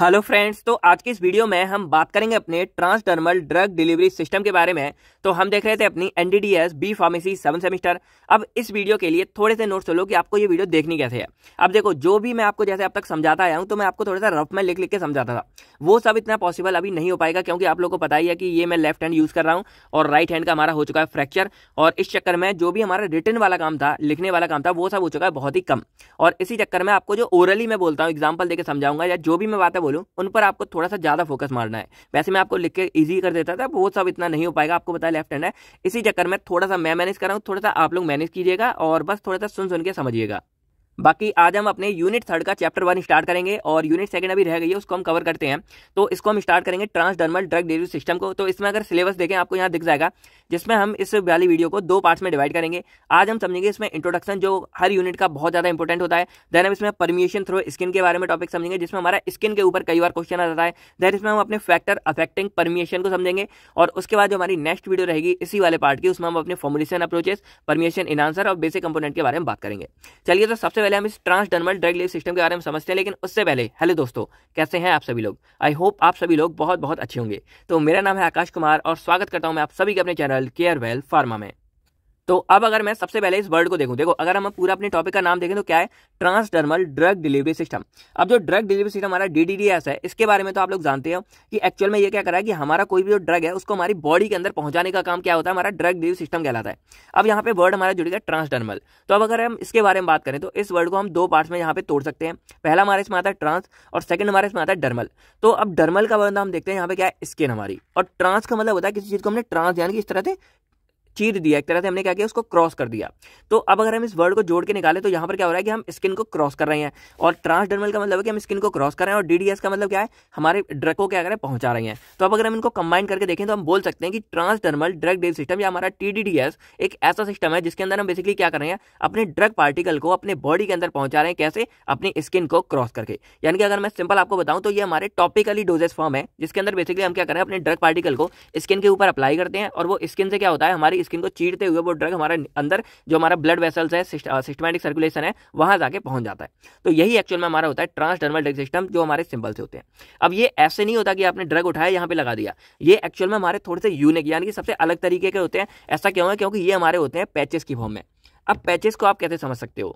hello friends तो आज की इस वीडियो में हम बात करेंगे अपने ट्रांसडर्मल ड्रग डिलीवरी सिस्टम के बारे में तो हम देख रहे थे अपनी NDDS B pharmacy seven semester अब इस वीडियो के लिए थोड़े से नोट्स लो कि आपको ये वीडियो देखनी कैसे है अब देखो जो भी मैं आपको जैसे अब तक समझाता आया हूँ तो मैं आपको थोड़ा सा रफ में लिख लिख के समझाता था वो सब इतना पॉसिबल अभी नहीं हो पाएगा क्योंकि आप लोग को पता ही है कि ये मैं लेफ्ट हैंड यूज़ कर रहा हूँ और राइट हैंड का हमारा हो चुका है फ्रैक्चर और इस चक्कर में जो भी हमारा रिटर्न वाला काम था लिखने वाला काम था वो सब हो चुका है बहुत ही कम और इसी चक्कर में आपको जो ओरली मैं बोलता हूँ एग्जाम्पल देकर समझाऊंगा या जो भी मैं बात है बोलूँ उन पर आपको थोड़ा सा ज़्यादा फोकस मारना है वैसे मैं आपको लिख के ईजी कर देता था वो सब इतना नहीं हो पाएगा आपको बताया लेफ्ट हैंड है इसी चक्कर में थोड़ा सा मैं मैनेज कर रहा हूँ थोड़ा सा आप लोग मैनेज कीजिएगा और बस थोड़ा सा सुन सुन के समझिएगा बाकी आज हम अपने यूनिट थर्ड का चैप्टर वन स्टार्ट करेंगे और यूनिट सेकंड अभी रह गई है उसको हम कवर करते हैं तो इसको हम स्टार्ट करेंगे ट्रांसडर्मल ड्रग डिलीवरी सिस्टम को तो इसमें अगर सिलेबस देखें आपको यहाँ दिख जाएगा जिसमें हम इस वाली वीडियो को दो पार्ट्स में डिवाइड करेंगे आज हम समझेंगे इसमें इंट्रोडक्शन जो हर यूनिट का बहुत ज़्यादा इंपॉर्टेंट होता है देन हम इसमें परमिशन थ्रो स्किन के बारे में टॉपिक समझेंगे जिसमें हमारा स्किन के ऊपर कई बार क्वेश्चन आ जाता है देन इसमें हम अपने फैक्टर अफेक्टिंग परमिशन को समझेंगे और उसके बाद जो हमारी नेक्स्ट वीडियो रहेगी इसी वाले पार्ट की उसमें हम अपने formulation approaches permeation enhancer और बेसिक कंपोनेंट के बारे में बात करेंगे चलिए तो सबसे पहले हम इस ट्रांसडर्मल ड्रग रिलीज सिस्टम के बारे में समझते हैं लेकिन उससे पहले हेलो दोस्तों कैसे हैं आप सभी लोग आई होप आप सभी लोग बहुत बहुत अच्छे होंगे तो मेरा नाम है आकाश कुमार और स्वागत करता हूँ मैं आप सभी के अपने चैनल केयर वेल फार्मा में तो अब अगर मैं सबसे पहले इस वर्ड को देखूं देखो अगर हम पूरा अपने टॉपिक का नाम देखें तो क्या है ट्रांसडर्मल ड्रग डिलीवरी सिस्टम अब जो ड्रग डिलीवरी सिस्टम हमारा डीडीडीएस है इसके बारे में तो आप लोग जानते हो कि एक्चुअल में ये क्या करा है कि हमारा कोई भी जो ड्रग है उसको हमारी बॉडी के अंदर पहुंचाने का काम क्या होता है हमारा ड्रग डिलीवरी सिस्टम कहलाता है अब यहाँ पे वर्ड हमारा गया ट्रांसडर्मल तो अब अगर हम इसके बारे में बात करें तो इस वर्ड को हम दो पार्ट्स में यहाँ पे तोड़ सकते हैं पहला हमारे इसमें आता है ट्रांस और सेकंड हमारे इसमें आता है डर्मल तो अब डर्मल का वर्ड हम देखते हैं यहाँ पे क्या है स्किन हमारी और ट्रांस का मतलब होता है किसी चीज़ को हमने ट्रांस यानी कि इस तरह से चीर दिया एक तरह से हमने क्या किया उसको क्रॉस कर दिया तो अब अगर हम इस वर्ड को जोड़ के निकाले तो यहाँ पर क्या हो रहा है कि हम स्किन को क्रॉस कर रहे हैं और ट्रांसडर्मल का मतलब है कि हम स्किन को क्रॉस कर रहे हैं और डीडीएस का मतलब क्या है हमारे ड्रग को क्या करें पहुंचा रहे हैं तो अब अगर हम इनको कंबाइन करके देखें तो हम बोल सकते हैं कि ट्रांसडर्मल ड्रग डेल सिस्टम या हमारा टीडीडीएस एक ऐसा सिस्टम है जिसके अंदर हम बेसिकली क्या कर रहे हैं अपने ड्रग पार्टिकल को अपने बॉडी के अंदर पहुंचा रहे हैं कैसे अपनी स्किन को क्रॉस करके यानी कि अगर मैं सिंपल आपको बताऊं तो ये हमारे टॉपिकली डोजेस फॉर्म है जिसके अंदर बेसिकली हम क्या कर रहे हैं अपने ड्रग पार्टिकल को स्किन के ऊपर अप्लाई करते हैं और वो स्किन से क्या होता है हमारी हमारी स्किन को चीरते हुए वो ड्रग हमारे अंदर जो हमारा ब्लड वेसल्स है सिस्टमेटिक सर्कुलेशन है वहाँ जाके पहुँच जाता है तो यही एक्चुअल में हमारा होता है ट्रांसडर्मल ड्रग सिस्टम जो हमारे सिंपल से होते हैं अब ये ऐसे नहीं होता कि आपने ड्रग उठाया यहाँ पे लगा दिया ये एक्चुअल में हमारे थोड़े से यूनिक यानी कि सबसे अलग तरीके के होते हैं ऐसा क्यों है क्योंकि ये हमारे होते हैं पैचेस की फॉर्म में अब पैचेस को आप कैसे समझ सकते हो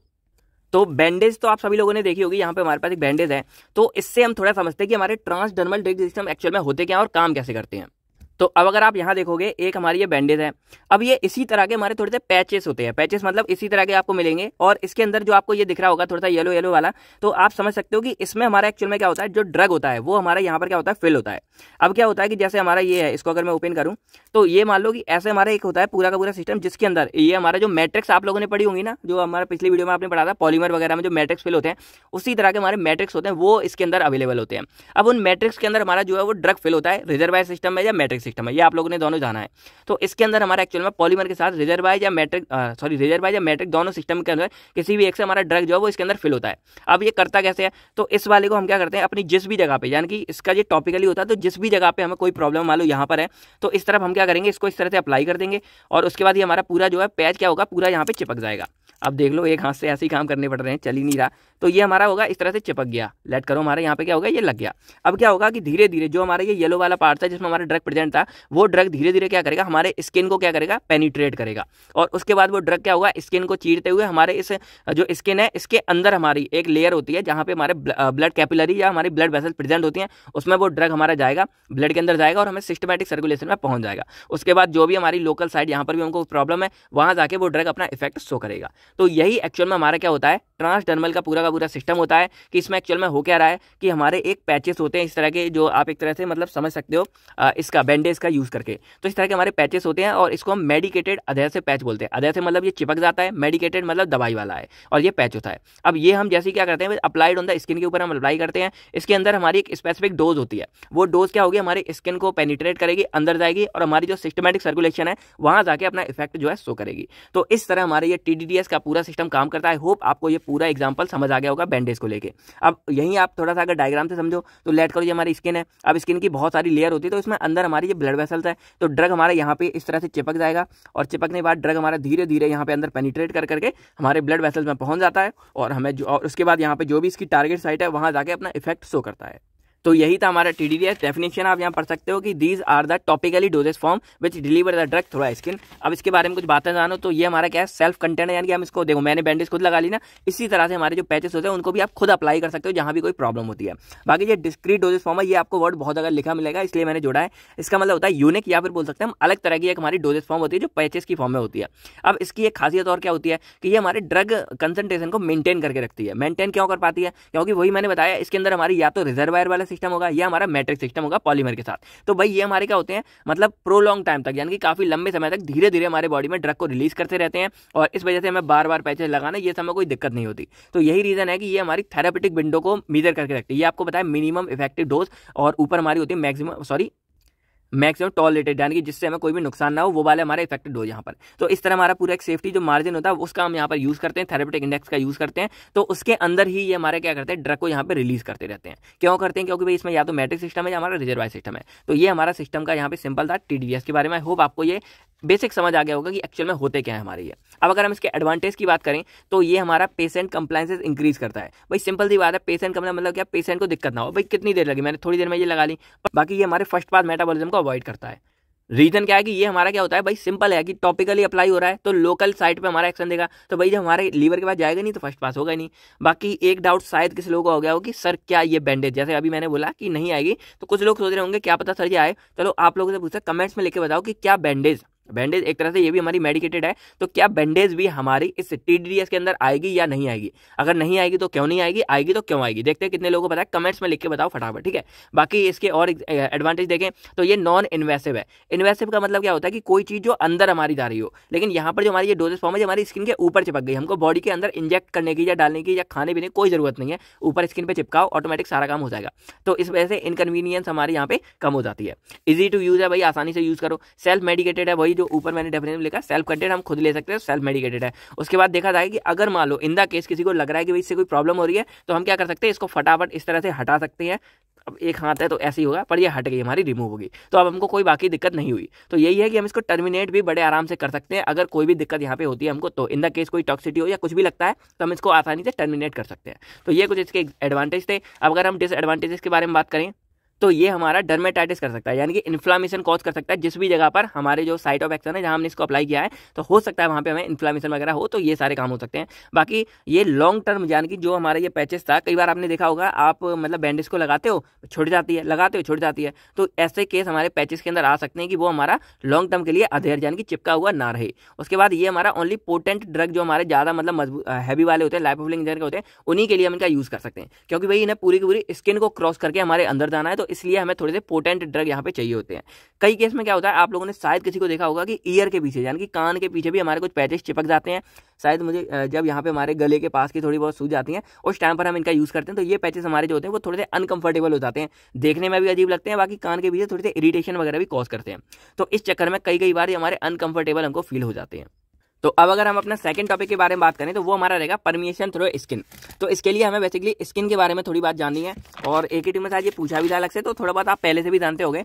तो बैंडेज तो आप सभी लोगों ने देखी होगी यहाँ पे हमारे पास एक बैंडेज है तो इससे हम थोड़ा समझते हैं कि हमारे ट्रांसडर्मल ड्रग सिस्टम एक्चुअल में होते क्या और काम कैसे करते हैं तो अब अगर आप यहाँ देखोगे एक हमारी ये बैंडेज है अब ये इसी तरह के हमारे थोड़े से पैचेस होते हैं पैचेस मतलब इसी तरह के आपको मिलेंगे और इसके अंदर जो आपको ये दिख रहा होगा थोड़ा सा येलो येलो वाला तो आप समझ सकते हो कि इसमें हमारा एक्चुअल में क्या होता है जो ड्रग होता है वो हमारा यहाँ पर क्या होता है फिल होता है अब क्या होता है कि जैसे हमारा ये है इसको अगर मैं ओपन करूँ तो ये मान लो कि ऐसे हमारा एक होता है पूरा का पूरा सिस्टम जिसके अंदर ये हमारा जो मैट्रिक्स आप लोगों ने पढ़ी होंगी ना जो हमारा पिछली वीडियो में आपने पढ़ा था पॉलीमर वगैरह में जो मैट्रिक्स फिल होते हैं उसी तरह के हमारे मैट्रिक्स होते हैं वो इसके अंदर अवेलेबल होते हैं अब उन मैट्रिक्स के अंदर हमारा जो है वो ड्रग फिल होता है रिजर्वाइज सिस्टम में या मैट्रिक्स सिस्टम है ये आप लोगों ने दोनों जाना है तो इसके अंदर हमारा एक्चुअल में पॉलीमर के साथ रिजर्वाइज या मेट्रिक सॉरी रिजर्वाइज या मैट्रिक दोनों सिस्टम के अंदर किसी भी एक से हमारा ड्रग जो है वो इसके अंदर फिल होता है अब ये करता कैसे है तो इस वाले को हम क्या करते हैं अपनी जिस भी जगह पर यानी कि इसका जो टॉपिकली होता है तो जिस भी जगह पर हमें कोई प्रॉब्लम मान लो यहाँ पर है तो इस तरफ हम क्या करेंगे इसको इस तरह से अप्लाई कर देंगे और उसके बाद ये हमारा पूरा जो है पैच क्या होगा पूरा यहाँ पर चिपक जाएगा अब देख लो एक हाथ से ऐसे ही काम करने पड़ रहे हैं चल ही नहीं रहा तो ये हमारा होगा इस तरह से चिपक गया लेट करो हमारा यहाँ पे क्या होगा ये लग गया अब क्या होगा कि धीरे धीरे जो हमारा ये येलो वाला पार्ट था जिसमें हमारा ड्रग प्रेजेंट था वो ड्रग धीरे धीरे क्या करेगा हमारे स्किन को क्या करेगा पेनीट्रेट करेगा और उसके बाद वो ड्रग क्या होगा स्किन को चीरते हुए हमारे इस जो स्किन है इसके अंदर हमारी एक लेयर होती है जहाँ पे हमारे ब्लड कैपिलरी या हमारी ब्लड वेसल प्रेजेंट होती हैं उसमें वो ड्रग हमारा जाएगा ब्लड के अंदर जाएगा और हमें सिस्टमेटिक सर्कुलेशन में पहुंच जाएगा उसके बाद जो भी हमारी लोकल साइड यहाँ पर भी हमको प्रॉब्लम है वहाँ जाके वो ड्रग अपना इफेक्ट शो करेगा तो यही एक्चुअल में हमारा क्या होता है ट्रांसडर्मल का पूरा का पूरा सिस्टम होता है कि इसमें एक्चुअल में हो क्या रहा है कि हमारे एक पैचेस होते हैं इस तरह के जो आप एक तरह से मतलब समझ सकते हो इसका बैंडेज का यूज़ करके तो इस तरह के हमारे पैचेस होते हैं और इसको हम मेडिकेटेड अधय से पैच बोलते हैं अधय से मतलब ये चिपक जाता है मेडिकेटेड मतलब दवाई वाला है और ये पैच होता है अब ये हम जैसे क्या करते हैं अप्लाइड ऑन द स्किन के ऊपर हम अप्लाई करते हैं इसके अंदर हमारी एक स्पेसिफिक डोज होती है वो डोज क्या होगी हमारी स्किन को पेनिट्रेट करेगी अंदर जाएगी और हमारी जो सिस्टमेटिक सर्कुलेशन है वहाँ जाके अपना इफेक्ट जो है शो करेगी तो इस तरह हमारे ये टी का का पूरा सिस्टम काम करता है होप आपको ये पूरा एग्जाम्पल समझ आ गया होगा बैंडेज को लेकर अब यहीं आप थोड़ा सा अगर डायग्राम से समझो तो लेट करो ये हमारी स्किन है अब स्किन की बहुत सारी लेयर होती है तो इसमें अंदर हमारी ये ब्लड वेसल्स है तो ड्रग हमारे यहाँ पे इस तरह से चिपक जाएगा और चिपकने के बाद ड्रग हमारा धीरे धीरे यहाँ पे अंदर पेनीट्रेट कर करके हमारे ब्लड वेसल्स में पहुंच जाता है और हमें जो और उसके बाद यहाँ पे जो भी इसकी टारगेट साइट है वहाँ जाके अपना इफेक्ट शो करता है तो यही था हमारा टी डी डेफिनेशन आप यहाँ पढ़ सकते हो कि these are the topically doses form which deliver the drug through skin अब इसके बारे में कुछ बातें जानो तो ये हमारा क्या है सेल्फ कंटेंट है यानी कि हम इसको देखो मैंने बैंडेज खुद लगा ली ना इसी तरह से हमारे जो पैचेस होते हैं उनको भी आप खुद अप्लाई कर सकते हो जहाँ भी कोई प्रॉब्लम होती है बाकी ये डिस्क्रीट डोजेस फॉर्म है ये आपको वर्ड बहुत अगर लिखा मिलेगा इसलिए मैंने जोड़ा है इसका मतलब होता है यूनिक या फिर बोल सकते हैं हम अलग तरह की एक हमारी डोजेस फॉर्म होती है जो पैचेस की फॉर्म में होती है अब इसकी एक खासियत और क्या होती है कि ये हमारे ड्रग कंसनट्रेशन को मेंटेन करके रखती है मेंटेन क्यों कर पाती है क्योंकि वही मैंने बताया इसके अंदर हमारी या तो रिजर्वायर वाले सिस्टम होगा ये हमारा मैट्रिक सिस्टम होगा पॉलीमर के साथ तो भाई ये हमारे क्या होते हैं मतलब प्रोलॉन्ग टाइम तक यानी कि काफ़ी लंबे समय तक धीरे धीरे हमारे बॉडी में ड्रग को रिलीज करते रहते हैं और इस वजह से हमें बार बार पैचेज लगाना ये समय कोई दिक्कत नहीं होती तो यही रीज़न है कि ये हमारी थेरापेटिक विंडो को मेजर करके रखती है ये आपको बताया मिनिमम इफेक्टिव डोज और ऊपर हमारी होती है मैक्सिमम सॉरी मैक्सिमम टॉलरेटेड यानी कि जिससे हमें कोई भी नुकसान ना हो वो वाले हमारे इफेक्टेड हो यहाँ पर तो इस तरह हमारा पूरा एक सेफ्टी जो मार्जिन होता है उसका हम यहाँ पर यूज़ करते हैं थेरेपेटिक इंडेक्स का यूज़ करते हैं तो उसके अंदर ही ये हमारे क्या करते हैं ड्रग को यहाँ पर रिलीज करते रहते हैं क्यों करते हैं क्योंकि भाई इसमें या तो मेट्रिक सिस्टम है या हमारा रिजर्वायर सिस्टम है तो ये हमारा सिस्टम का यहाँ पर सिंपल था टी के बारे में आई होप आपको ये बेसिक समझ आ गया होगा कि एक्चुअल में होते क्या है हमारे ये अब अगर हम इसके एडवांटेज की बात करें तो ये हमारा पेशेंट कंप्लाइंस इंक्रीज करता है भाई सिंपल सी बात है पेशेंट का मतलब क्या पेशेंट को दिक्कत ना हो भाई कितनी देर लगी मैंने थोड़ी देर में ये लगा ली बाकी ये हमारे फर्स्ट पास मेटाबॉलिज्म को अवॉइड करता है रीजन क्या है कि ये हमारा क्या होता है भाई सिंपल है कि टॉपिकली अप्लाई हो रहा है तो लोकल साइट पे हमारा एक्शन देगा तो भाई जब हमारे लीवर के पास जाएगा नहीं तो फर्स्ट पास होगा नहीं बाकी एक डाउट शायद किसी लोगों का हो गया हो कि सर क्या ये बैंडेज जैसे अभी मैंने बोला कि नहीं आएगी तो कुछ लोग सोच रहे होंगे क्या पता सर ये आए चलो आप लोगों से पूछा कमेंट्स में लिखकर बताओ कि क्या बैंडेज बैंडेज एक तरह से ये भी हमारी मेडिकेटेड है तो क्या बैंडेज भी हमारी इस टी के अंदर आएगी या नहीं आएगी अगर नहीं आएगी तो क्यों नहीं आएगी आएगी तो क्यों आएगी देखते हैं कितने लोगों को पता है कमेंट्स में लिख के बताओ फटाफट ठीक है बाकी इसके और एडवांटेज देखें तो ये नॉन इन्वेसिव है इन्वेसिव का मतलब क्या होता है कि कोई चीज़ जो अंदर हमारी जा रही हो लेकिन यहाँ पर जो हमारी ये डोजेस फॉर्म है हमारी स्किन के ऊपर चिपक गई हमको बॉडी के अंदर इंजेक्ट करने की या डालने की या खाने पीने की कोई जरूरत नहीं है ऊपर स्किन पर चिपकाओ ऑटोमेटिक सारा काम हो जाएगा तो इस वजह से इनकन्वीनियंस हमारे यहाँ पे कम हो जाती है ईजी टू यूज़ है भाई आसानी से यूज़ करो सेल्फ मेडिकेटेड है वही जो ऊपर मैंने डेफिनेशन लिखा सेल्फ कंटेड हम खुद ले सकते हैं सेल्फ मेडिकेटेड है उसके बाद देखा जाए कि अगर मान लो इन द केस किसी को लग रहा है कि भाई इससे कोई प्रॉब्लम हो रही है तो हम क्या कर सकते हैं इसको फटाफट इस तरह से हटा सकते हैं अब एक हाथ है तो ऐसे ही होगा पर ये हट गई हमारी रिमूव होगी तो अब हमको कोई बाकी दिक्कत नहीं हुई तो यही है कि हम इसको टर्मिनेट भी बड़े आराम से कर सकते हैं अगर कोई भी दिक्कत यहाँ पे होती है हमको तो इन द केस कोई टॉक्सिटी हो या कुछ भी लगता है तो हम इसको आसानी से टर्मिनेट कर सकते हैं तो ये कुछ इसके एडवांटेज थे अब अगर हम डिसएडवांटेजेस के बारे में बात करें तो ये हमारा डर्मेटाइटिस कर सकता है यानी कि इन्फ्लामेशन कॉज कर सकता है जिस भी जगह पर हमारे जो साइट ऑफ एक्शन है जहाँ हमने इसको अप्लाई किया है तो हो सकता है वहाँ पे हमें इन्फ्लामेशन वगैरह हो तो ये सारे काम हो सकते हैं बाकी ये लॉन्ग टर्म यानी कि जो हमारा ये पैचेस था कई बार आपने देखा होगा आप मतलब बैंडेज को लगाते हो छुट जाती है लगाते हो छुट जाती है तो ऐसे केस हमारे पैचेस के अंदर आ सकते हैं कि वो हमारा लॉन्ग टर्म के लिए अधेर यानी कि चिपका हुआ ना रहे उसके बाद ये हमारा ओनली पोटेंट ड्रग जो हमारे ज़्यादा मतलब मजबूत हैवी वाले होते हैं लाइफ ऑफ के होते हैं उन्हीं के लिए हम इनका यूज़ कर सकते हैं क्योंकि भाई इन्हें पूरी की पूरी स्किन को क्रॉस करके हमारे अंदर जाना है तो इसलिए हमें थोड़े से पोटेंट ड्रग यहाँ पे चाहिए होते हैं कई केस में क्या होता है आप लोगों ने शायद किसी को देखा होगा कि ईयर के पीछे यानी कि कान के पीछे भी हमारे कुछ पैचेस चिपक जाते हैं शायद मुझे जब यहाँ पे हमारे गले के पास की थोड़ी बहुत सूझ जाती है उस टाइम पर हम इनका यूज़ करते हैं तो ये पैचेस हमारे जो होते हैं वो थोड़े से अनकंफर्टेबल हो जाते हैं देखने में भी अजीब लगते हैं बाकी कान के पीछे थोड़े से इरीटेशन वगैरह भी कॉज करते हैं तो इस चक्कर में कई कई बार हमारे अनकंफर्टेबल हमको फील हो जाते हैं तो अब अगर हम अपना सेकंड टॉपिक के बारे में बात करें तो वो हमारा रहेगा परमिशन थ्रो स्किन तो इसके लिए हमें बेसिकली स्किन के बारे में थोड़ी बात जाननी है और एक ही टीम में शायद ये पूछा भी था अलग से तो थोड़ा बहुत आप पहले से भी जानते हो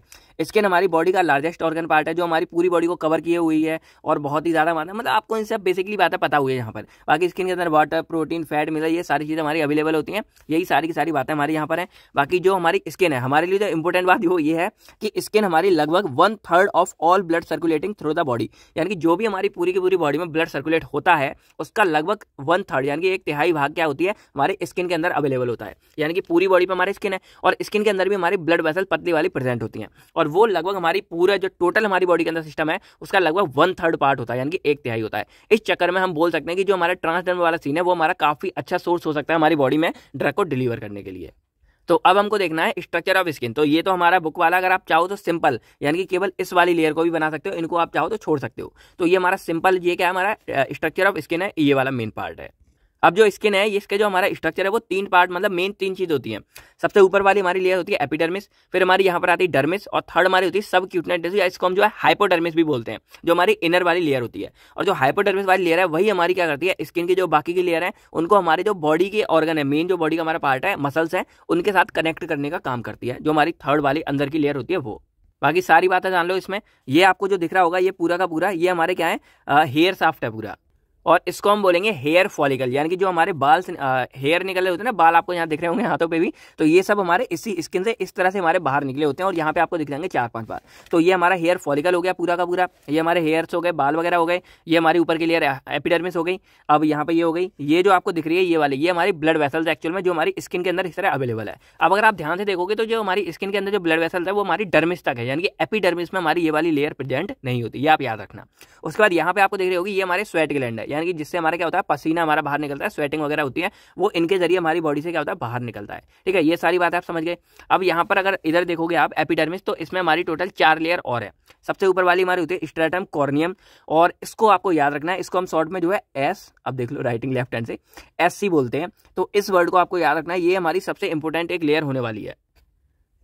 स्किन हमारी बॉडी का लार्जेस्ट ऑर्गन पार्ट है जो हमारी पूरी बॉडी को कवर किए हुई है और बहुत ही ज़्यादा मात्रा मतलब आपको इन सब बेसिकली बातें पता हुई है यहाँ पर बाकी स्किन के अंदर वाटर प्रोटीन फैट मिला ये सारी चीज़ें हमारी अवेलेबल होती हैं यही सारी की सारी बातें हमारी यहाँ पर हैं बाकी जो हमारी स्किन है हमारे लिए जो इंपॉर्टेंट बात वो ये है कि स्किन हमारी लगभग one third of all blood circulating through the body यानी कि जो भी हमारी पूरी की पूरी बॉडी में ब्लड सर्कुलेट होता है उसका लगभग वन थर्ड यानी कि एक तिहाई भाग क्या होती है हमारे स्किन के अंदर अवेलेबल होता है यानी कि पूरी बॉडी पर हमारी स्किन है और स्किन के अंदर भी हमारी ब्लड वेसल पतली वाली प्रेजेंट होती है और वो लगभग हमारी पूरा जो टोटल हमारी बॉडी के अंदर सिस्टम है उसका लगभग वन थर्ड पार्ट होता है यानी कि एक तिहाई होता है इस चक्कर में हम बोल सकते हैं कि जो हमारा ट्रांसजेंडर वाला सीन है वो हमारा काफ़ी अच्छा सोर्स हो सकता है हमारी बॉडी में ड्रग को डिलीवर करने के लिए तो अब हमको देखना है स्ट्रक्चर ऑफ स्किन तो ये तो हमारा बुक वाला अगर आप चाहो तो सिंपल यानी कि केवल इस वाली लेयर को भी बना सकते हो इनको आप चाहो तो छोड़ सकते हो तो ये हमारा सिंपल ये क्या हमारा स्ट्रक्चर ऑफ स्किन है ये वाला मेन पार्ट है अब जो स्किन है इसका जो हमारा स्ट्रक्चर है वो तीन पार्ट मतलब मेन तीन चीज़ होती है सबसे ऊपर वाली हमारी लेयर होती है एपिडर्मिस फिर हमारी यहाँ पर आती है डर्मिस और थर्ड हमारी होती है सब क्यूटनेट या इसको हम जो है हाइपोडर्मिस भी बोलते हैं जो हमारी इनर वाली लेयर होती है और जो हाइपोडर्मिस वाली लेयर है वही हमारी क्या करती है स्किन की जो बाकी की लेयर है उनको हमारे जो बॉडी के ऑर्गन है मेन जो बॉडी का हमारा पार्ट है मसल्स है उनके साथ कनेक्ट करने का काम करती है जो हमारी थर्ड वाली अंदर की लेयर होती है वो बाकी सारी बातें जान लो इसमें ये आपको जो दिख रहा होगा ये पूरा का पूरा ये हमारे क्या है हेयर साफ्ट है पूरा और इसको हम बोलेंगे हेयर फॉलिकल यानी कि जो हमारे बाल से हेयर निकले होते हैं ना बाल आपको यहाँ दिख रहे होंगे हाथों पे भी तो ये सब हमारे इसी स्किन से इस तरह से हमारे बाहर निकले होते हैं और यहाँ पे आपको दिख जाएंगे चार पांच बार तो ये हमारा हेयर फॉलिकल हो गया पूरा का पूरा ये हमारे हेयर्स हो गए बाल वगैरह हो गए ये हमारे ऊपर के लिए एपिडर्मिस हो गई अब यहाँ पे ये हो गई ये जो आपको दिख रही है ये वाली ये हमारी ब्लड वेसल्स एक्चुअल में जो हमारी स्किन के अंदर इस तरह अवेलेबल है अब अगर आप ध्यान से देखोगे तो जो हमारी स्किन के अंदर जो ब्लड वेसल्स है वो हमारी डर्मिस तक है यानी कि एपिडर्मिस में हमारी ये वाली लेयर प्रेजेंट नहीं होती ये आप याद रखना उसके बाद यहाँ पे आपको दिख रही होगी ये हमारे स्वेट ग्लैंड है यानी कि जिससे हमारा क्या होता है पसीना हमारा बाहर निकलता है स्वेटिंग वगैरह होती है वो इनके जरिए हमारी बॉडी से क्या होता है बाहर निकलता है ठीक है ये सारी बात आप समझ गए अब यहाँ पर अगर इधर देखोगे आप एपिडर्मिस तो इसमें हमारी टोटल चार लेयर और है सबसे ऊपर वाली हमारी होती है स्ट्रेटम कॉर्नियम और इसको आपको याद रखना है इसको हम शॉर्ट में जो है एस अब देख लो राइटिंग लेफ्ट हैंड से एस बोलते हैं तो इस वर्ड को आपको याद रखना है ये हमारी सबसे इंपॉर्टेंट एक लेयर होने वाली है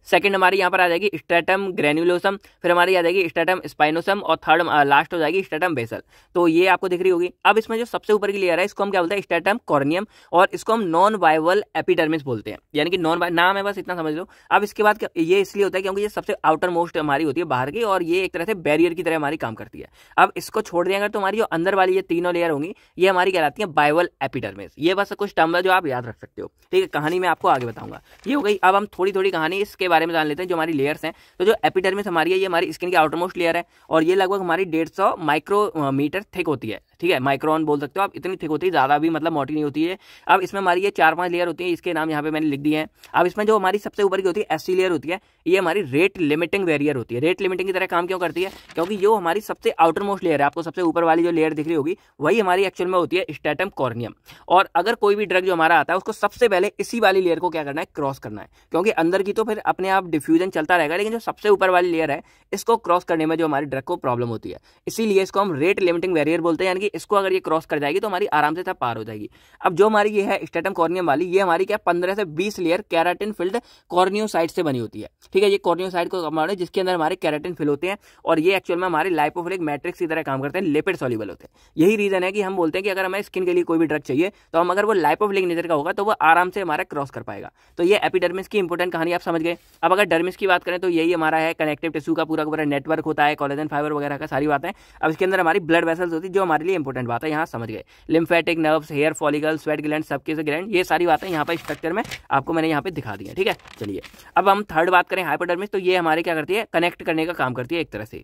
सेकंड हमारी यहाँ पर आ जाएगी स्टेटम ग्रेन्यूलोसम फिर हमारी आ जाएगी स्टेटम स्पाइनोसम और थर्ड लास्ट हो जाएगी स्टेटम बेसल तो ये आपको दिख रही होगी अब इसमें जो सबसे ऊपर की लेयर है इसको हम क्या बोलते हैं स्टेटम कॉर्नियम और इसको हम नॉन वाइवल एपिडर्मिस बोलते हैं यानी कि नॉन नाम है बस इतना समझ लो अब इसके बाद ये इसलिए होता है क्योंकि ये सबसे आउटर मोस्ट हमारी होती है बाहर की और ये एक तरह से बैरियर की तरह हमारी काम करती है अब इसको छोड़ दें अगर तो हमारी जो अंदर वाली ये तीनों लेयर होंगी ये हमारी कहलाती है बाइवल एपिडर्मिस ये बस कुछ टर्म है जो आप याद रख सकते हो ठीक है कहानी मैं आपको आगे बताऊंगा ये हो गई अब हम थोड़ी थोड़ी कहानी इसके बारे बारे में जान लेते हैं जो हमारी लेयर्स हैं तो जो एपिडर्मिस हमारी है ये हमारी स्किन की आउटरमोस्ट लेयर है और ये लगभग हमारी डेढ़ सौ माइक्रोमीटर थिक होती है ठीक है माइक्रोन बोल सकते हो आप इतनी थिक होती है ज़्यादा भी मतलब मोटी नहीं होती है अब इसमें हमारी ये चार पांच लेयर होती है इसके नाम यहाँ पे मैंने लिख दिए हैं अब इसमें जो हमारी सबसे ऊपर की होती है एससी लेयर होती है ये हमारी रेट लिमिटिंग वेरियर होती है रेट लिमिटिंग की तरह काम क्यों करती है क्योंकि जो हमारी सबसे आउटर मोस्ट लेयर है आपको सबसे ऊपर वाली जो लेयर दिख रही होगी वही हमारी एक्चुअल में होती है स्टेटम कॉर्नियम और अगर कोई भी ड्रग जो हमारा आता है उसको सबसे पहले इसी वाली लेयर को क्या करना है क्रॉस करना है क्योंकि अंदर की तो फिर अपने आप डिफ्यूजन चलता रहेगा लेकिन जो सबसे ऊपर वाली लेयर है इसको क्रॉस करने में जो हमारी ड्रग को प्रॉब्लम होती है इसीलिए इसको हम रेट लिमिटिंग वेरियर बोलते हैं यानी कि ये इसको अगर ये क्रॉस कर जाएगी तो हमारी आराम से पार हो जाएगी अब जो हमारी ये है स्टेटम कॉर्नियम वाली ये हमारी क्या पंद्रह से बीस लेयर कैराटिन फिल्ड कॉर्नियोसाइट से बनी होती है ठीक है ये कॉर्नियोसाइट को हमारे जिसके अंदर हमारे कैराटिन फिल होते हैं और ये एक्चुअल में हमारे लाइपोफिलिक मैट्रिक्स की तरह काम करते हैं लिपिड सॉलिबल होते हैं यही रीजन है कि हम बोलते हैं कि अगर हमें स्किन के लिए कोई भी ड्रग चाहिए तो हम अगर वो लाइपोफिलिक नेचर का होगा तो वो आराम से हमारा क्रॉस कर पाएगा तो ये एपिडर्मिस की इंपॉर्टेंट कहानी आप समझ गए अब अगर डर्मिस की बात करें तो यही हमारा है कनेक्टिव टिश्यू का पूरा पूरा नेटवर्क होता है कॉलेजन फाइबर वगैरह का सारी बात है अब इसके अंदर हमारी ब्लड वेसल्स होती है जो हमारे लिए इंपॉर्टेंट बात है यहाँ समझ गए lymphatic nerves hair follicle sweat gland सबके से ग्लैंड ये सारी बातें यहाँ पर स्ट्रक्चर में आपको मैंने यहाँ पे दिखा दिया ठीक है चलिए अब हम थर्ड बात करें हाइपोडर्मिस तो ये हमारे क्या करती है कनेक्ट करने का काम करती है एक तरह से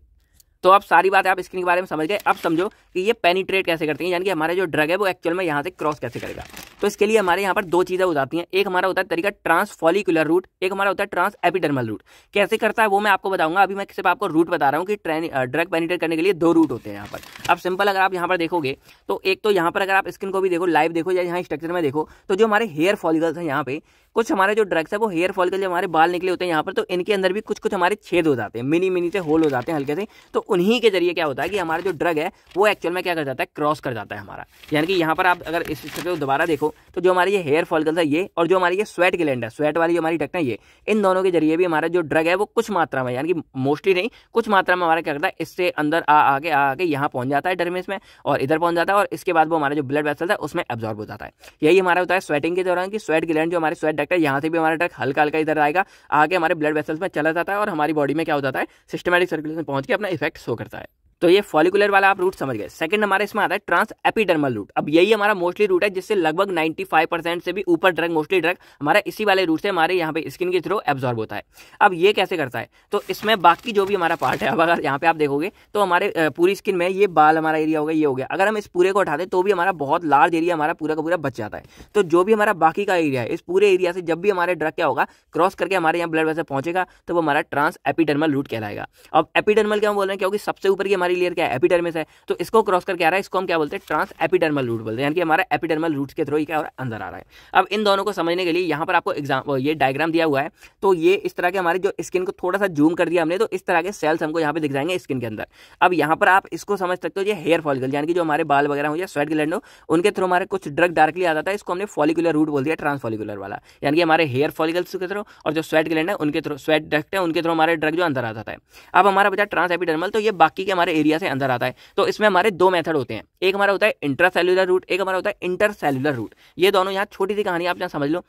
तो आप सारी बातें आप स्किन के बारे में समझ गए अब समझो कि ये पेनिट्रेट कैसे करती है यानी कि हमारा जो ड्रग है वो एक्चुअल में यहाँ से क्रॉस कैसे करेगा तो इसके लिए हमारे यहाँ पर दो चीज़ें हो जाती हैं एक हमारा होता है तरीका ट्रांसफॉलिकुलर रूट एक हमारा होता है ट्रांस एपिडर्मल रूट कैसे करता है वो मैं आपको बताऊंगा अभी मैं सिर्फ आपको रूट बता रहा हूँ कि ट्रेन ड्रग पेनिटेट करने के लिए दो रूट होते हैं यहाँ पर अब सिंपल अगर आप यहाँ पर देखोगे तो एक तो यहाँ पर अगर आप स्किन को भी देखो लाइव देखो या यहाँ स्ट्रक्चर में देखो तो जो हमारे हेयर फॉलिकल्स हैं यहाँ पे कुछ हमारे जो ड्रग्स है वो हेयर फॉल के लिए हमारे बाल निकले होते हैं यहाँ पर तो इनके अंदर भी कुछ कुछ हमारे छेद हो जाते हैं मिनी मिनी से होल हो जाते हैं हल्के से तो उन्हीं के जरिए क्या होता है कि हमारा जो ड्रग है वो एक्चुअल में क्या कर जाता है क्रॉस कर जाता है हमारा यानी कि यहाँ पर आप अगर इस चीज़ को दोबारा देखो तो जो हमारे ये हेयर फॉलकल्स है ये और जो हमारी ये स्वेट ग्लैंड है स्वेट वाली हमारी है ये इन दोनों के जरिए भी हमारा जो ड्रग है वो कुछ मात्रा में यानी कि मोस्टली नहीं कुछ मात्रा में हमारा क्या करता है इससे अंदर आ आके आ आके यहाँ पहुंच जाता है डरमेस में और इधर पहुंच जाता है और इसके बाद वो हमारा जो ब्लड वेसल है उसमें एब्जॉर्ब हो जाता है यही हमारा होता है स्वेटिंग के दौरान कि स्वेट ग्लैंड जो हमारे स्वेट अटैक है यहाँ से भी हमारा अटैक हल्का हल्का इधर आएगा आगे हमारे ब्लड वेसल्स में चला जाता है और हमारी बॉडी में क्या हो जाता है सिस्टमेटिक सर्कुलेशन पहुंच के अपना इफेक्ट शो करता है तो ये फॉलिकुलर वाला आप रूट समझ गए सेकंड हमारे इसमें आता है ट्रांस एपिडर्मल रूट अब यही हमारा मोस्टली रूट है जिससे लगभग 95 परसेंट से भी ऊपर ड्रग मोस्टली ड्रग हमारा इसी वाले रूट से हमारे यहाँ पे स्किन के थ्रू एब्जॉर्ब होता है अब ये कैसे करता है तो इसमें बाकी जो भी हमारा पार्ट है अब अगर यहाँ पे आप देखोगे तो हमारे पूरी स्किन में ये बाल हमारा एरिया होगा ये हो गया अगर हम इस पूरे को उठाते तो भी हमारा बहुत लार्ज एरिया हमारा पूरा का पूरा बच जाता है तो जो भी हमारा बाकी का एरिया है इस पूरे एरिया से जब भी हमारे ड्रग क्या होगा क्रॉस करके हमारे यहाँ ब्लड वैसे पहुंचेगा तो वो हमारा ट्रांस एपिडर्मल रूट कहलाएगा अब एपिडर्मल क्या बोल रहे हैं क्योंकि सबसे ऊपर की हमारी लेयर क्या है एपिडर्मिस है तो इसको क्रॉस करके आ रहा है इसको हम क्या बोलते हैं ट्रांस एपिडर्मल रूट बोलते हैं यानी कि हमारा एपिडर्मल रूट के थ्रू ही क्या अंदर आ रहा है अब इन दोनों को समझने के लिए यहाँ पर आपको एग्जाम ये डायग्राम दिया हुआ है तो ये इस तरह के हमारे जो स्किन को थोड़ा सा जूम कर दिया हमने तो इस तरह के सेल्स हमको यहाँ पे दिख जाएंगे स्किन के अंदर अब यहाँ पर आप इसको समझ सकते हो ये हेयर फॉलिकल यानी कि जो हमारे बाल वगैरह हो या स्वेट ग्लैंड हो उनके थ्रू हमारे कुछ ड्रग डार्कली आ जाता है इसको हमने फॉलिकुलर रूट बोल दिया ट्रांस फॉलिकुलर वाला यानी कि हमारे हेयर फॉलिकल्स के थ्रू और जो स्वेट ग्लैंड है उनके थ्रू स्वेट डक्ट है उनके थ्रू हमारे ड्रग जो अंदर आ जाता है अब हमारा बचा ट्रांस एपिडर्मल तो ये बाकी के हमारे एरिया से अंदर आता है तो इसमें हमारे दो मेथड होते हैं एक हमारा होता है इंट्रासेल्युलर रूट एक हमारा होता है इंटरसेल्युलर रूट ये दोनों यहाँ छोटी सी कहानी आप यहाँ समझ लो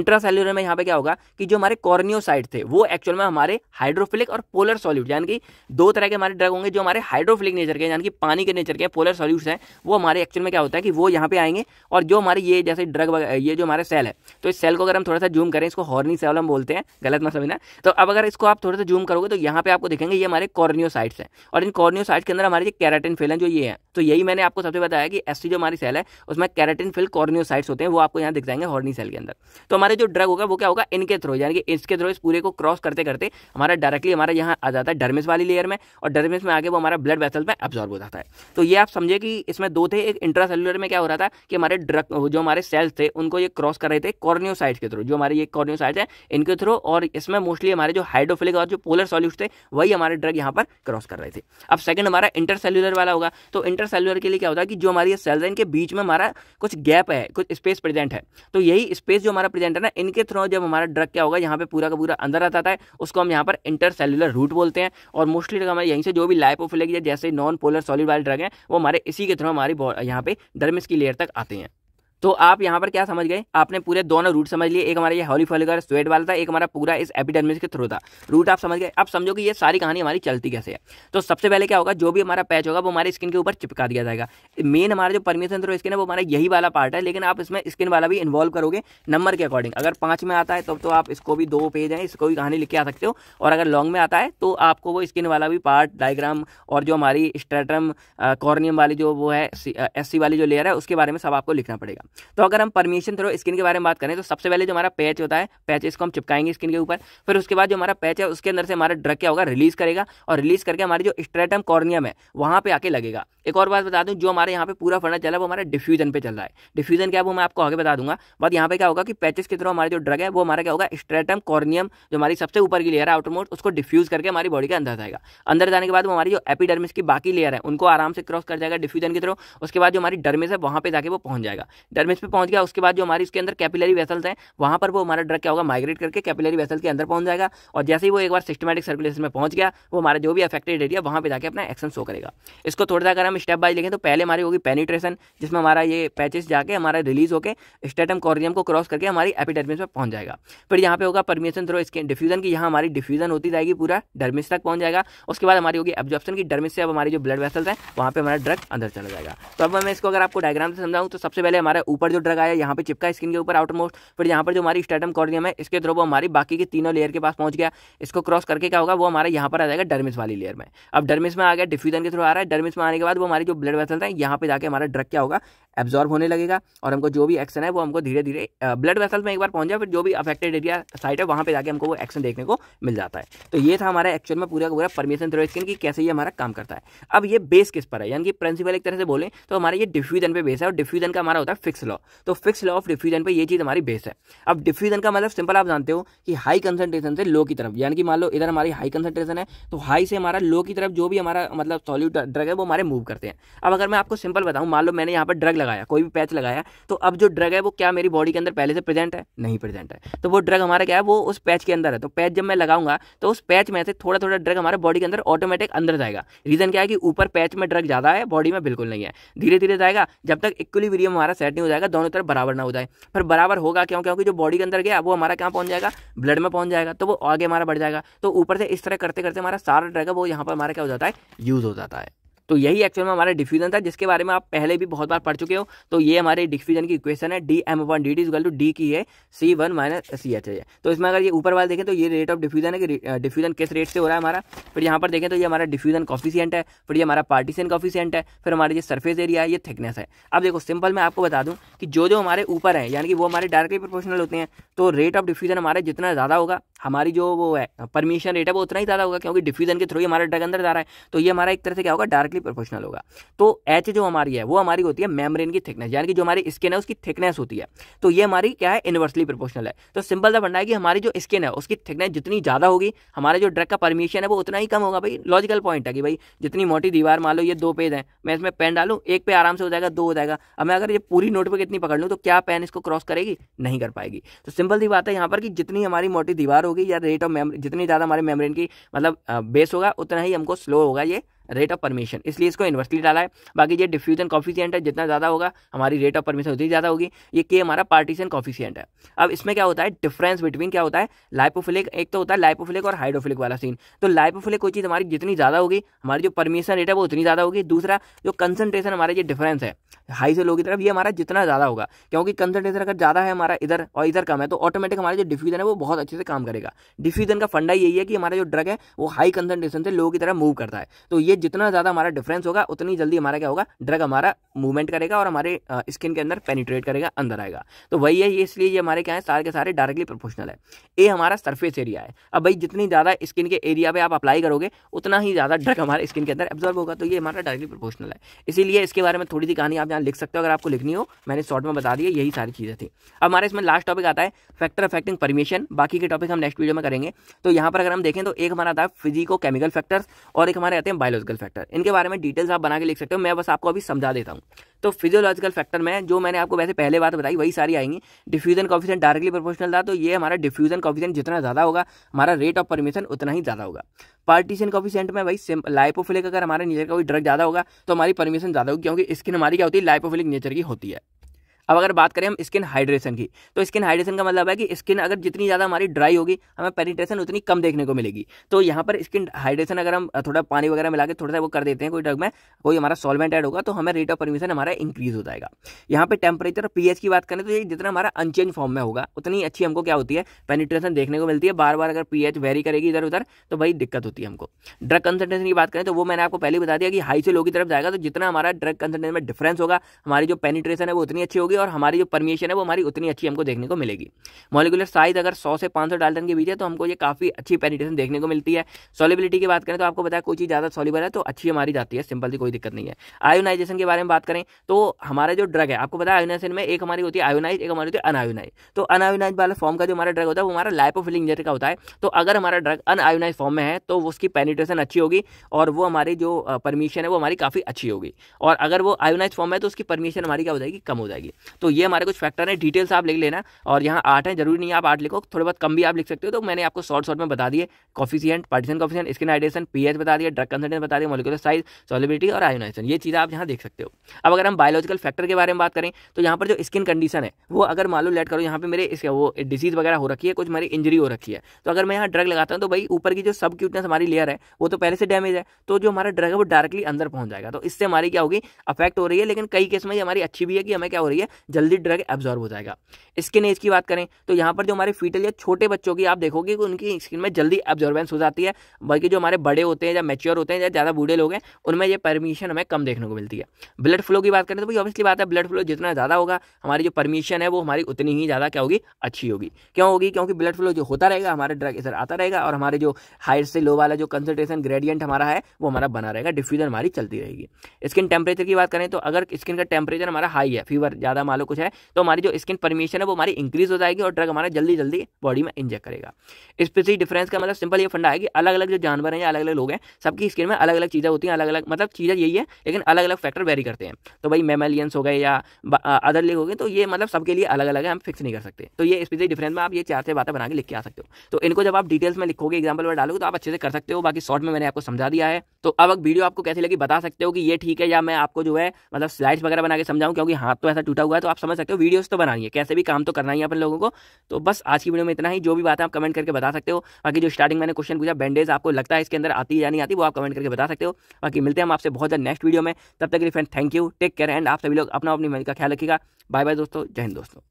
इंट्रासेल्युलर में यहाँ पे क्या होगा कि जो हमारे कॉर्नियोसाइड थे वो एक्चुअल में हमारे हाइड्रोफिलिक और पोलर सॉल्यूट यानी कि दो तरह के हमारे ड्रग होंगे जो हमारे हाइड्रोफिलिक नेचर के यानी कि पानी के नेचर के पोलर सॉल्यूट्स हैं वो हमारे एक्चुअल में क्या होता है कि वो यहाँ पे आएंगे और जो हमारे ये जैसे ड्रग ये जो हमारे सेल है तो इस सेल को अगर हम थोड़ा सा जूम करें इसको हॉर्नी सेल हम बोलते हैं गलत ना समझना तो अब अगर इसको आप थोड़ा सा जूम करोगे तो यहाँ पे आपको देखेंगे ये हमारे कॉर्नियोसाइट्स हैं और इन कॉर्नियोसाइट साइड के अंदर हमारे जो कैरेटिन फिल है जो ये है तो यही मैंने आपको सबसे बताया कि एस जो हमारी सेल है उसमें कैरेटिन फिल कॉर्नियोसाइट्स होते हैं वो आपको यहाँ दिख जाएंगे हॉर्नी सेल के अंदर तो हमारे जो ड्रग होगा वो क्या होगा इनके थ्रो यानी कि इसके थ्रो इस पूरे को क्रॉस करते करते हमारा डायरेक्टली हमारा यहाँ आ जाता है डरमिस वाली लेयर में और डरमिस में आगे वो हमारा ब्लड वेसल में एब्जॉर्ब हो जाता है तो ये आप समझे कि इसमें दो थे एक इंट्रासेलुलर में क्या हो रहा था कि हमारे ड्रग जो हमारे सेल्स थे उनको ये क्रॉस कर रहे थे कॉर्नियोसाइट के थ्रू जो हमारे ये कॉर्नियोसाइट हैं इनके थ्रू और इसमें मोस्टली हमारे जो हाइड्रोफिलिक और जो पोलर सॉल्यूट थे वही हमारे ड्रग यहाँ पर क्रॉस कर रहे थे अब सेकंड सेकंड हमारा इंटरसेलुलर वाला होगा तो इंटरसेलुलर के लिए क्या होता है कि जो हमारी सेल है इनके बीच में हमारा कुछ गैप है कुछ स्पेस प्रेजेंट है तो यही स्पेस जो हमारा प्रेजेंट है ना इनके थ्रू जब हमारा ड्रग क्या होगा यहाँ पे पूरा का पूरा अंदर आता है उसको हम यहाँ पर इंटरसेलुलर रूट बोलते हैं और मोस्टली हमारे यहीं से जो भी लाइपोफिलिक या जैसे नॉन पोलर सॉलिड वाले ड्रग हैं वो हमारे इसी के थ्रू हमारी यहाँ पे डर्मिस की लेयर तक आते हैं तो आप यहाँ पर क्या समझ गए आपने पूरे दोनों रूट समझ लिए एक हमारा ये हॉली फॉलिकर स्वेट वाला था एक हमारा पूरा इस एपिडर्मिस के थ्रू था रूट आप समझ गए आप समझो कि ये सारी कहानी हमारी चलती कैसे है तो सबसे पहले क्या होगा जो भी हमारा पैच होगा वो हमारे स्किन के ऊपर चिपका दिया जाएगा मेन हमारा जो परमिशन थ्रो स्किन है वो हमारा यही वाला पार्ट है लेकिन आप इसमें स्किन वाला भी इन्वॉल्व करोगे नंबर के अकॉर्डिंग अगर पाँच में आता है तब तो, आप इसको भी दो पेज हैं इसको भी कहानी लिख के आ सकते हो और अगर लॉन्ग में आता है तो आपको वो स्किन वाला भी पार्ट डायग्राम और जो हमारी स्ट्रेटम कॉर्नियम वाली जो वो है एस वाली जो लेयर है उसके बारे में सब आपको लिखना पड़ेगा तो अगर हम परमिशन थ्रो स्किन के बारे में बात करें तो सबसे पहले जो हमारा पैच होता है पैच इसको हम चिपकाएंगे स्किन के ऊपर फिर उसके बाद जो हमारा पैच है उसके अंदर से हमारा ड्रग क्या होगा रिलीज करेगा और रिलीज करके हमारे जो स्ट्रेटम कॉर्नियम है वहाँ पर आके लगेगा एक और बात बता दूँ जो हमारे यहाँ पे पूरा फंडा चला है वो हमारे डिफ्यूजन पे चल रहा है डिफ्यूजन क्या वो मैं आपको आगे बता दूंगा बट यहाँ पे क्या होगा कि पैचेस के थ्रू हमारे जो ड्रग है वो हमारा क्या होगा स्ट्रेटम कॉर्नियम जो हमारी सबसे ऊपर की लेयर है आउटरमोट उसको डिफ्यूज करके हमारी बॉडी के अंदर जाएगा अंदर जाने के बाद वो हमारी जो एपीडर्मिस की बाकी लेयर है उनको आराम से क्रॉस कर जाएगा डिफ्यूजन के थ्रू उसके बाद जो हमारी डर्मिस है वहाँ पर जाके वो पहुँच जाएगा डरमिस पे पहुंच गया उसके बाद जो हमारे इसके अंदर कैपिलरी वेसल्स हैं वहाँ पर वो हमारा ड्रग क्या होगा माइग्रेट करके कैपिलरी वेसल के अंदर पहुंच जाएगा और जैसे ही वो एक बार सिस्टमेटिक सर्कुलेशन में पहुंच गया वो हमारा जो भी अफेक्टेड एरिया वहाँ पर जाकर अपना एक्शन शो करेगा इसको थोड़ा सा अगर हम स्टेप बाय लिखें तो पहले हमारी होगी पेनिट्रेशन जिसमें हमारा ये पैचेस जाके हमारा रिलीज होकर स्टेटम कॉरियम को क्रॉस करके हमारी एपिडर्मिस में पहुंच जाएगा फिर यहाँ पे होगा परमिशन थ्रो स्किन डिफ्यूजन की यहाँ हमारी डिफ्यूजन होती जाएगी पूरा डरमिस तक पहुंच जाएगा उसके बाद हमारी होगी एब्जॉर्प्शन की डरमिस से अब हमारी जो ब्लड वेसल्स हैं वहाँ पे हमारा ड्रग अंदर चला जाएगा तो अब मैं इसको अगर आपको डायग्राम से समझाऊँ तो सबसे पहले हमारा ऊपर जो ड्रग आया यहाँ पे चिपका स्किन के ऊपर आउटर मोस्ट फिर यहाँ पर जो हमारी स्टेटम कॉर्डियम है इसके थ्रू वो हमारी बाकी के तीनों लेयर के पास पहुंच गया इसको क्रॉस करके क्या होगा वो हमारा यहाँ पर आ जाएगा डर्मिस वाली लेयर में अब डर्मिस में आ गया डिफ्यूजन के थ्रू आ रहा है डर्मिस में आने के बाद वो हमारी जो ब्लड वेसल्स हैं यहाँ पे जाके हमारा ड्रग क्या होगा एब्जॉर्ब होने लगेगा और हमको जो भी एक्शन है वो हमको धीरे धीरे ब्लड वेसल में एक बार पहुंच जाए फिर जो भी अफेक्टेड एरिया साइड है वहाँ पर जाके हमको वो एक्शन देखने को मिल जाता है तो ये था हमारा एक्चुअल में पूरा का पूरा परमिशन थ्रो स्किन की कैसे ये हमारा काम करता है अब ये बेस किस पर है यानी कि प्रिंसिपल एक तरह से बोलें तो हमारे ये डिफ्यूजन पे बेस है और डिफ्यूजन का हमारा होता है फिक्स लॉ तो फिक्स लॉ ऑफ डिफ्यूजन पर यह चीज़ हमारी बेस है अब डिफ्यूजन का मतलब सिंपल आप जानते हो कि हाई कंसनट्रेशन से लो की तरफ यानी कि मान लो इधर हमारी हाई कंसनट्रेशन है तो हाई से हमारा लो की तरफ जो भी हमारा मतलब सॉल्यूट ड्रग है वो हमारे मूव करते हैं अब अगर मैं आपको सिंपल बताऊँ मान लो मैंने यहाँ पर ड्रग लगाया कोई भी पैच लगाया तो अब जो ड्रग है वो क्या मेरी बॉडी के अंदर पहले से प्रेजेंट है नहीं प्रेजेंट है तो वो ड्रग हमारा क्या है वो उस पैच के अंदर है तो पैच जब मैं लगाऊंगा तो उस पैच में से थोड़ा थोड़ा ड्रग हमारे बॉडी के अंदर ऑटोमेटिक अंदर जाएगा रीज़न क्या है कि ऊपर पैच में ड्रग ज़्यादा है बॉडी में बिल्कुल नहीं है धीरे धीरे जाएगा जब तक इक्वली हमारा सेट नहीं हो जाएगा दोनों तरफ बराबर ना हो जाए पर बराबर होगा क्यों क्योंकि जो बॉडी के अंदर गया वो हमारा कहाँ पहुंच जाएगा ब्लड में पहुंच जाएगा तो वो आगे हमारा बढ़ जाएगा तो ऊपर से इस तरह करते करते हमारा सारा ड्रग है वो यहाँ पर हमारा क्या हो जाता है यूज़ हो जाता है तो यही एक्चुअल में हमारा डिफ्यूजन था जिसके बारे में आप पहले भी बहुत बार पढ़ चुके हो तो ये हमारे डिफ्यूजन की इक्वेशन है D M one D T two D की है C one minus C H है तो इसमें अगर ये ऊपर वाले देखें तो ये रेट ऑफ डिफ्यूजन है कि डिफ्यूजन किस रेट से हो रहा है हमारा फिर यहाँ पर देखें तो ये हमारा डिफ्यूजन कॉफिशियंट है फिर ये हमारा पार्टीशन कॉफिशियंट है फिर हमारे ये सर्फेस एरिया है ये थिकनेस है अब देखो सिंपल मैं आपको बता दूँ कि जो जो हमारे ऊपर है यानी कि वो हमारे डायरेक्टली प्रोपोर्शनल होते हैं तो रेट ऑफ डिफ्यूजन हमारे जितना ज़्यादा होगा हमारी जो वो है परमिशन रेट है वो उतना ही ज़्यादा होगा क्योंकि डिफ्यूजन के थ्रू ही हमारा ड्रग अंदर जा रहा है तो ये हमारा एक तरह से क्या होगा डायरेक्टली डायरेक्टली प्रोफेशनल होगा तो एच जो हमारी है वो हमारी होती है मेम्ब्रेन की थिकनेस यानी कि जो हमारी स्किन है उसकी थिकनेस होती है तो ये हमारी क्या है इनवर्सली प्रोपोर्शनल है तो सिंपल सा बनना है कि हमारी जो स्किन है उसकी थिकनेस जितनी ज़्यादा होगी हमारे जो ड्रग का परमिशन है वो उतना ही कम होगा भाई लॉजिकल पॉइंट है कि भाई जितनी मोटी दीवार मान लो ये दो पेज है मैं इसमें पेन डालू एक पे आराम से हो जाएगा दो हो जाएगा अब मैं अगर ये पूरी नोटबुक इतनी पकड़ लूँ तो क्या पेन इसको क्रॉस करेगी नहीं कर पाएगी तो सिंपल सी बात है यहाँ पर कि जितनी हमारी मोटी दीवार होगी या रेट ऑफ मेमरी जितनी ज़्यादा हमारे मेम्ब्रेन की मतलब बेस होगा उतना ही हमको स्लो होगा ये रेट ऑफ परमिशन इसलिए इसको इन्वर्सली डाला है बाकी ये डिफ्यूजन कॉफिशियंट है जितना ज़्यादा होगा हमारी रेट ऑफ परमिशन उतनी ज़्यादा होगी ये के हमारा पार्टीशन कॉफिशियंट है अब इसमें क्या होता है डिफरेंस बिटवीन क्या होता है लाइपोफिलिक एक तो होता है लाइपोफिलिक और हाइड्रोफिलिक वाला सीन तो लाइपोफिलिक कोई चीज़ हमारी जितनी ज़्यादा होगी हमारी जो परमिशन रेट है वो उतनी ज़्यादा होगी दूसरा जो कंसनट्रेशन हमारा ये डिफरेंस है हाई से लो की तरफ ये हमारा जितना ज़्यादा होगा क्योंकि कंसनट्रेशन अगर ज़्यादा है हमारा इधर और इधर कम है तो ऑटोमेटिक हमारा जो डिफ्यूजन है वो बहुत अच्छे से काम करेगा डिफ्यूजन का फंडा यही है कि हमारा जो ड्रग है वो हाई कंसनट्रेशन से लो की तरफ मूव करता है तो ये ये जितना ज़्यादा हमारा डिफरेंस होगा उतनी जल्दी हमारा क्या होगा ड्रग हमारा मूवमेंट करेगा और हमारे स्किन के अंदर पेनिट्रेट करेगा अंदर आएगा तो वही है ये इसलिए ये हमारे क्या है सारे के सारे डायरेक्टली प्रोपोर्शनल है ये हमारा सरफेस एरिया है अब भाई जितनी ज़्यादा स्किन के एरिया पर आप अप्लाई करोगे उतना ही ज़्यादा ड्रग हमारे स्किन के अंदर एब्जॉर्व होगा तो ये हमारा डायरेक्टली प्रोपोर्शनल है इसीलिए इसके बारे में थोड़ी सी कहानी आप यहाँ लिख सकते हो अगर आपको लिखनी हो मैंने शॉर्ट में बता दिया यही सारी चीज़ें थी अब हमारे इसमें लास्ट टॉपिक आता है फैक्टर अफेक्टिंग परमिशन बाकी के टॉपिक हम नेक्स्ट वीडियो में करेंगे तो यहाँ पर अगर हम देखें तो एक हमारा आता है फिजिको केमिकल फैक्टर्स और एक हमारे आते हैं बायोलॉजी फिजियोलॉजिकल फैक्टर इनके बारे में डिटेल्स आप बना के लिख सकते हो मैं बस आपको अभी समझा देता हूँ तो फिजियोलॉजिकल फैक्टर में जो मैंने आपको वैसे पहले बात बताई वही सारी आएंगी डिफ्यूजन कॉफिशन डायरेक्टली प्रोपोर्शनल था तो ये हमारा डिफ्यूजन कॉफिशन जितना ज़्यादा होगा हमारा रेट ऑफ परमिशन उतना ही ज़्यादा होगा पार्टीशन कॉफिशेंट में वही लाइपोफिलिक अगर हमारे नेचर का कोई ड्रग ज़्यादा होगा तो हमारी परमिशन ज़्यादा होगी क्योंकि स्किन हमारी क्या होती है लाइपोफिलिक नेचर की होती है अब अगर बात करें हम स्किन हाइड्रेशन की तो स्किन हाइड्रेशन का मतलब है कि स्किन अगर जितनी ज़्यादा हमारी ड्राई होगी हमें पेनिट्रेशन उतनी कम देखने को मिलेगी तो यहाँ पर स्किन हाइड्रेशन अगर हम थोड़ा पानी वगैरह मिला के थोड़ा सा वो कर देते हैं कोई ड्रग में कोई हमारा सॉल्वेंट ऐड होगा तो हमें रेट ऑफ परमिशन हमारा इंक्रीज हो जाएगा यहाँ पर टेम्परेचर एच की बात करें तो ये जितना हमारा अनचेंज फॉर्म में होगा उतनी अच्छी हमको क्या होती है पेनिट्रेशन देखने को मिलती है बार बार अगर एच वेरी करेगी इधर उधर तो भाई दिक्कत होती है हमको ड्रग कंसनट्रेशन की बात करें तो वो मैंने आपको पहले बता दिया कि हाई से लो की तरफ जाएगा तो जितना हमारा ड्रग कंसनट्रेशन में डिफ्रेंस होगा हमारी जो पेनिट्रेशन है वो उतनी अच्छी होगी होगी और हमारी जो परमिशन है वो हमारी उतनी अच्छी हमको देखने को मिलेगी मॉलिकुलर साइज अगर सौ से पाँच सौ डाल्टन के बीच है तो हमको ये काफ़ी अच्छी पेनिटेशन देखने को मिलती है सॉलिबिलिटी की बात करें तो आपको बताया कोई चीज़ ज़्यादा सॉलिबल है तो अच्छी हमारी जाती है सिंपल सी कोई दिक्कत नहीं है आयोनाइजेशन के बारे में बात करें तो हमारा जो ड्रग है आपको बताया आयोनाइजेशन में एक हमारी होती है आयोनाइज एक हमारी होती है अनायोनाइज तो अनायोनाइज वाला फॉर्म का जो हमारा ड्रग होता है वो हमारा लाइपोफिलिंग जैसे का होता है तो अगर हमारा ड्रग अनआयोनाइज फॉर्म में है तो उसकी पेनिटेशन अच्छी होगी और वो हमारी जो परमिशन है वो हमारी काफ़ी अच्छी होगी और अगर वो आयोनाइज फॉर्म है तो उसकी परमिशन हमारी क्या हो जाएगी कम हो जाएगी तो ये हमारे कुछ फैक्टर हैं डिटेल्स आप लिख लेना और यहाँ आठ है जरूरी नहीं आप आठ लिखो थोड़े बहुत कम भी आप लिख सकते हो तो मैंने आपको शॉर्ट शॉर्ट में बता दिए coefficient partition coefficient skin hydration H बता दिया ड्रग कंसेंट्रेशन बता दिया मोलिकुलर साइज सॉलिबिलिटी और आयोनाइजेशन ये चीज़ आप यहाँ देख सकते हो अब अगर हम बायोलॉजिकल फैक्टर के बारे में बात करें तो यहाँ पर जो स्किन कंडीशन है वो अगर मान लो लेट करो यहाँ पर मेरे इसके वो डिसीज़ वगैरह हो रखी है कुछ मेरी इंजरी हो रखी है तो अगर मैं यहाँ ड्रग लगाता हूँ तो भाई ऊपर की जो सब क्यूटनेस हमारी लेयर है वो तो पहले से डैमेज है तो जो हमारा ड्रग है वो डायरेक्टली अंदर पहुँच जाएगा तो इससे हमारी क्या होगी अफेक्ट हो रही है लेकिन कई केस में ये हमारी अच्छी भी है कि हमें क्या हो रही है जल्दी ड्रग एब्जॉर्ब हो जाएगा स्किन एज की बात करें तो यहाँ पर जो हमारे फीटल या छोटे बच्चों की आप देखोगे कि उनकी स्किन में जल्दी एब्जॉर्बेंस हो जाती है बल्कि जो हमारे बड़े होते हैं या मेच्योर होते हैं या ज़्यादा बूढ़े लोग हैं उनमें ये परमिशन हमें कम देखने को मिलती है ब्लड फ्लो की बात करें तो भाई ऑब्वियसली बात है ब्लड फ्लो जितना ज़्यादा होगा हमारी जो परमिशन है वो हमारी उतनी ही ज़्यादा क्या होगी अच्छी होगी क्यों होगी क्योंकि ब्लड फ्लो जो होता रहेगा हमारा ड्रग इधर आता रहेगा और हमारे जो हाइट से लो वाला जो कंसनट्रेशन ग्रेडियंट हमारा है वो हमारा बना रहेगा डिफ्यूजन हमारी चलती रहेगी स्किन टेम्परेचर की बात करें तो अगर स्किन का टेम्परेचर हमारा हाई है फीवर ज़्यादा ज़्यादा मान लो कुछ है तो हमारी जो स्किन परमिशन है वो हमारी इंक्रीज हो जाएगी और ड्रग हमारा जल्दी जल्दी बॉडी में इंजेक्ट करेगा स्पेसिफिक डिफरेंस का मतलब सिंपल ये फंडा है कि अलग अलग जो जानवर हैं या अलग अलग लोग हैं सबकी स्किन में अलग अलग चीज़ें होती हैं अलग अलग मतलब चीज़ें यही है लेकिन अलग अलग फैक्टर वेरी करते हैं तो भाई मेमेलियंस हो गए या अदर लिग हो गए तो ये मतलब सबके लिए अलग अलग है हम फिक्स नहीं कर सकते तो ये स्पेसिफिक डिफरेंस में आप ये चार से बातें बना के लिख के आ सकते हो तो इनको जब आप डिटेल्स में लिखोगे एग्जाम्पल में डालोगे तो आप अच्छे से कर सकते हो बाकी शॉर्ट में मैंने आपको समझा दिया है तो अब वीडियो आपको कैसी लगी बता सकते हो कि ये ठीक है या मैं आपको जो है मतलब स्लाइड्स वगैरह बना के समझाऊं क्योंकि हाथ तो ऐसा टूटा हुआ हुआ है तो आप समझ सकते हो वीडियोस तो बनानी है कैसे भी काम तो करना ही अपन लोगों को तो बस आज की वीडियो में इतना ही जो भी बात है आप कमेंट करके बता सकते हो बाकी जो स्टार्टिंग मैंने क्वेश्चन पूछा बैंडेज आपको लगता है इसके अंदर आती है या नहीं आती वो आप कमेंट करके बता सकते हो बाकी मिलते हैं हम आपसे बहुत जल्द नेक्स्ट वीडियो में तब तक friend thank you take care and आप सभी लोग अपना अपनी मन का ख्याल रखिएगा बाय बाय दोस्तों जय हिंद दोस्तों